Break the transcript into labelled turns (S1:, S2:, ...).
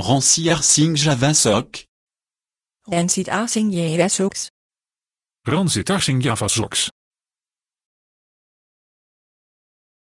S1: Rancière Singh Javasok.
S2: Ransit Asing Javasoks.
S3: Ransit Asing